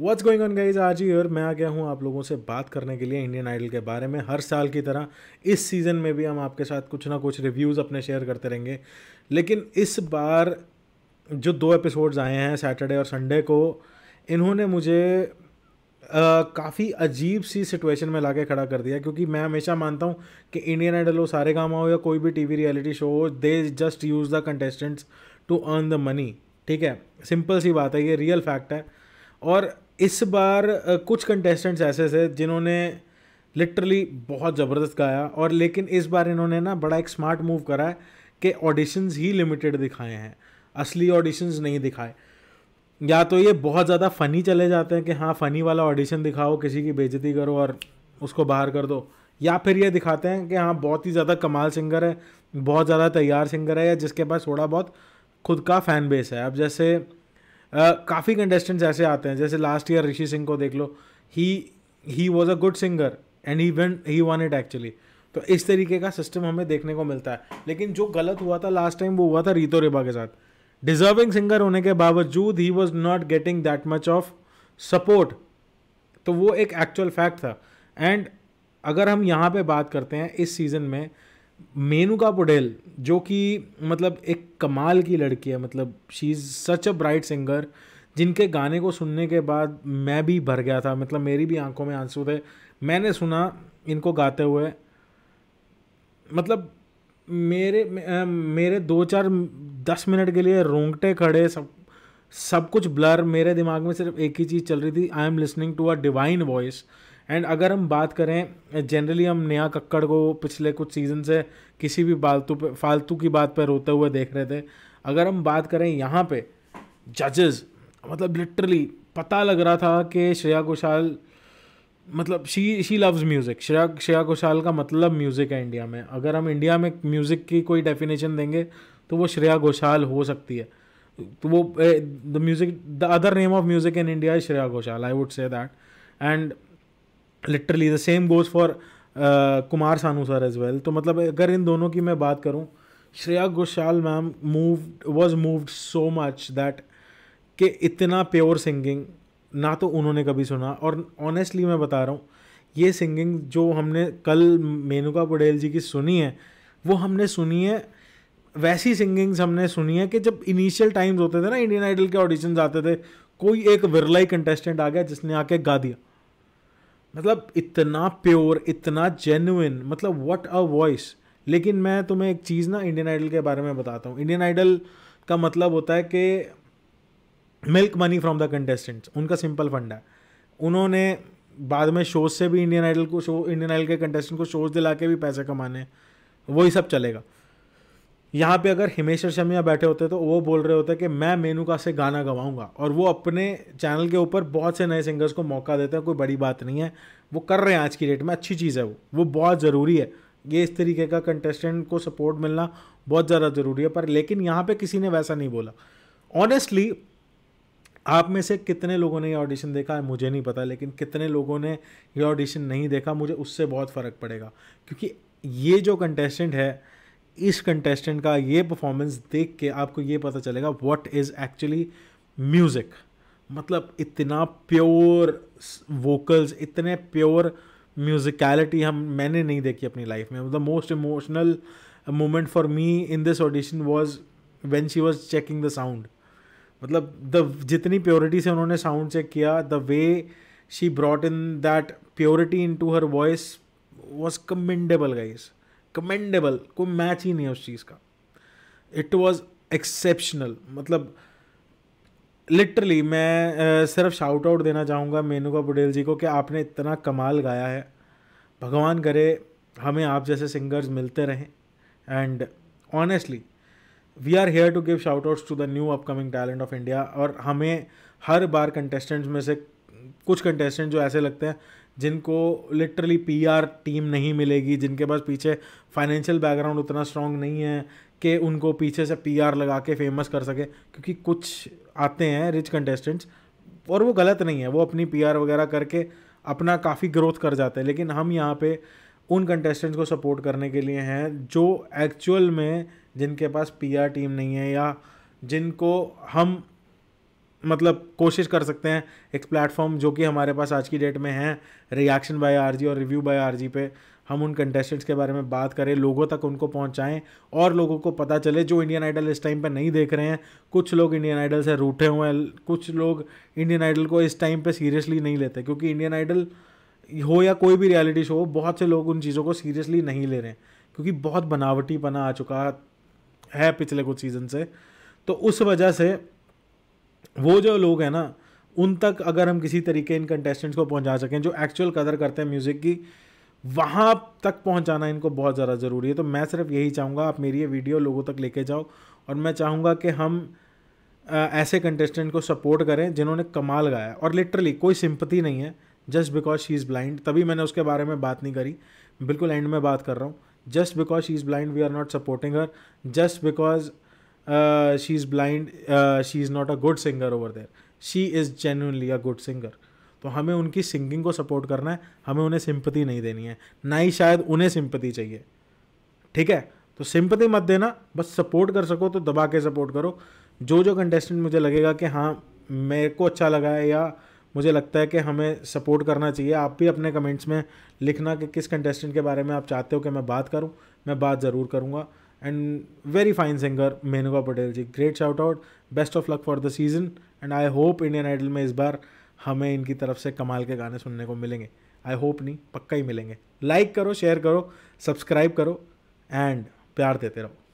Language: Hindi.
व्हाट्स गोइंग ऑन गाइज आज ही और मैं आ गया हूँ आप लोगों से बात करने के लिए इंडियन आइडल के बारे में हर साल की तरह इस सीज़न में भी हम आपके साथ कुछ ना कुछ रिव्यूज़ अपने शेयर करते रहेंगे लेकिन इस बार जो दो एपिसोड्स आए हैं सैटरडे और संडे को इन्होंने मुझे काफ़ी अजीब सी सिचुएशन में के खड़ा कर दिया क्योंकि मैं हमेशा मानता हूँ कि इंडियन आइडल हो सारे काम हो या कोई भी वी रियलिटी शो हो they just use the contestants to earn the money ठीक है सिंपल सी बात है ये रियल फैक्ट है और इस बार कुछ कंटेस्टेंट्स ऐसे थे जिन्होंने लिटरली बहुत ज़बरदस्त गाया और लेकिन इस बार इन्होंने ना बड़ा एक स्मार्ट मूव करा है कि ऑडिशंस ही लिमिटेड दिखाए हैं असली ऑडिशंस नहीं दिखाए या तो ये बहुत ज़्यादा फ़नी चले जाते हैं कि हाँ फ़नी वाला ऑडिशन दिखाओ किसी की बेजती करो और उसको बाहर कर दो या फिर ये दिखाते हैं कि हाँ बहुत ही ज़्यादा कमाल सिंगर है बहुत ज़्यादा तैयार सिंगर है या जिसके पास थोड़ा बहुत खुद का फ़ैन बेस है अब जैसे काफ़ी कंटेस्टेंट्स ऐसे आते हैं जैसे लास्ट ईयर ऋषि सिंह को देख लो he he was a good singer and he won he won it actually तो इस तरीके का सिस्टम हमें देखने को मिलता है लेकिन जो गलत हुआ था लास्ट टाइम वो हुआ था रीतो रेबा के साथ डिजर्विंग सिंगर होने के बावजूद he was not getting that much of support तो वो एक एक्चुअल फैक्ट था एंड अगर हम यहाँ पे बात करते हैं इस सीज़न में मेनू पुडेल जो कि मतलब एक कमाल की लड़की है मतलब she is such a bright singer जिनके गाने को सुनने के बाद मैं भी भर गया था मतलब मेरी भी आंखों में आंसू थे मैंने सुना इनको गाते हुए मतलब मेरे मेरे दो चार दस मिनट के लिए रोंगटे खड़े सब सब कुछ ब्लर मेरे दिमाग में सिर्फ एक ही चीज़ चल रही थी I am listening to a divine voice and अगर हम बात करें जनरली हम नेहा कक्कड़ को पिछले कुछ सीज़न से किसी भी फालतू पे फालतू की बात पर रोते हुए देख रहे थे अगर हम बात करें यहाँ पे जजेस मतलब लिटरली पता लग रहा था कि श्रेया घोषाल मतलब she she loves music Shreya Shreya Ghoshal का मतलब म्यूज़िक है इंडिया में अगर हम इंडिया में म्यूज़िक की कोई डेफिनेशन देंगे तो वो श्रेया घोषाल हो सकती है तो वो the music the other name of music in India is Shreya Ghoshal I would say that and literally the same goes for Kumar Sanu sir as well तो मतलब अगर इन दोनों की मैं बात करूँ Shreya Ghoshal ma'am move was moved so much that कि इतना प्योर सिंगिंग ना तो उन्होंने कभी सुना और ऑनेस्टली मैं बता रहा हूँ ये सिंगिंग जो हमने कल मेनुका पुडेल जी की सुनी है वो हमने सुनी है वैसी सिंगिंग्स हमने सुनी है कि जब इनिशियल टाइम्स होते थे ना इंडियन आइडल के ऑडिशन आते थे कोई एक विरलाई कंटेस्टेंट आ गया जिसने आके गा दिया मतलब इतना प्योर इतना जेन्यन मतलब वट अ वॉइस लेकिन मैं तुम्हें एक चीज़ ना इंडियन आइडल के बारे में बताता हूँ इंडियन आइडल का मतलब होता है कि milk money from the contestants उनका सिंपल फंड है उन्होंने बाद में शोज से भी इंडियन आइडल को शो इंडियन आइडल के कंटेस्टेंट को शोज दिला के भी पैसे कमाने वही सब चलेगा यहाँ पे अगर हिमेश शमिया बैठे होते तो वो बोल रहे होते कि मैं का से गाना गवाऊंगा और वो अपने चैनल के ऊपर बहुत से नए सिंगर्स को मौका देते हैं कोई बड़ी बात नहीं है वो कर रहे हैं आज की डेट में अच्छी चीज़ है वो वो बहुत ज़रूरी है ये इस तरीके का कंटेस्टेंट को सपोर्ट मिलना बहुत ज़्यादा ज़रूरी है पर लेकिन यहाँ पर किसी ने वैसा नहीं बोला ऑनेस्टली आप में से कितने लोगों ने ये ऑडिशन देखा है मुझे नहीं पता लेकिन कितने लोगों ने ये ऑडिशन नहीं देखा मुझे उससे बहुत फ़र्क पड़ेगा क्योंकि ये जो कंटेस्टेंट है इस कंटेस्टेंट का ये परफॉर्मेंस देख के आपको ये पता चलेगा व्हाट इज़ एक्चुअली म्यूज़िक मतलब इतना प्योर वोकल्स इतने प्योर म्यूज़िकलिटी हम मैंने नहीं देखी अपनी लाइफ में the most emotional moment for me in this audition was when she was checking the sound मतलब द जितनी प्योरिटी से उन्होंने साउंड चेक किया the way she brought in that purity into her voice was commendable guys commendable कोई मैच ही नहीं है उस चीज़ का इट वॉज एक्सेप्शनल मतलब लिटरली मैं सिर्फ शाउट आउट देना चाहूँगा मेनुका बुडेल जी को कि आपने इतना कमाल गाया है भगवान करे हमें आप जैसे सिंगर्स मिलते रहें and honestly we are here to give shout outs to the new upcoming talent of India और हमें हर बार कंटेस्टेंट्स में से कुछ कंटेस्टेंट जो ऐसे लगते हैं जिनको लिटरली आर टीम नहीं मिलेगी जिनके पास पीछे फाइनेंशियल बैकग्राउंड उतना स्ट्रांग नहीं है कि उनको पीछे से आर लगा के फेमस कर सके क्योंकि कुछ आते हैं रिच कंटेस्टेंट्स और वो गलत नहीं है वो अपनी आर वगैरह करके अपना काफ़ी ग्रोथ कर जाते हैं लेकिन हम यहाँ पे उन कंटेस्टेंट्स को सपोर्ट करने के लिए हैं जो एक्चुअल में जिनके पास आर टीम नहीं है या जिनको हम मतलब कोशिश कर सकते हैं एक प्लेटफॉर्म जो कि हमारे पास आज की डेट में है रिएक्शन बाय आर और रिव्यू बाय आर पे हम उन कंटेस्टेंट्स के बारे में बात करें लोगों तक उनको पहुंचाएं और लोगों को पता चले जो इंडियन आइडल इस टाइम पे नहीं देख रहे हैं कुछ लोग इंडियन आइडल से रूठे हुए हैं कुछ लोग इंडियन आइडल को इस टाइम पर सीरियसली नहीं लेते क्योंकि इंडियन आइडल हो या कोई भी रियलिटी शो हो बहुत से लोग उन चीज़ों को सीरियसली नहीं ले रहे हैं क्योंकि बहुत बना आ चुका है पिछले कुछ सीज़न से तो उस वजह से वो जो लोग हैं ना उन तक अगर हम किसी तरीके इन कंटेस्टेंट्स को पहुंचा सकें जो एक्चुअल कदर करते हैं म्यूज़िक की वहाँ तक पहुंचाना इनको बहुत ज़्यादा ज़रूरी है तो मैं सिर्फ यही चाहूँगा आप मेरी ये वीडियो लोगों तक लेके जाओ और मैं चाहूँगा कि हम ऐसे कंटेस्टेंट को सपोर्ट करें जिन्होंने कमाल गाया और लिटरली कोई सिंपति नहीं है just because she is blind तभी मैंने उसके बारे में बात नहीं करी बिल्कुल एंड में बात कर रहा हूँ just because she is blind we are not supporting her just because she is blind she is not a good singer over there she is is a good singer तो हमें उनकी सिंगिंग को सपोर्ट करना है हमें उन्हें सिंपति नहीं देनी है ना ही शायद उन्हें सिंपति चाहिए ठीक है तो सिंपति मत देना बस सपोर्ट कर सको तो दबा के सपोर्ट करो जो जो कंटेस्टेंट मुझे लगेगा कि हाँ मेरे को अच्छा लगा है या मुझे लगता है कि हमें सपोर्ट करना चाहिए आप भी अपने कमेंट्स में लिखना कि किस कंटेस्टेंट के बारे में आप चाहते हो कि मैं बात करूं मैं बात ज़रूर करूंगा and very fine singer Menuka Patel ji great shout out best of luck for the season and I hope Indian Idol में इस बार हमें इनकी तरफ से कमाल के गाने सुनने को मिलेंगे आई होप नहीं पक्का ही मिलेंगे लाइक like करो शेयर करो सब्सक्राइब करो एंड प्यार देते रहो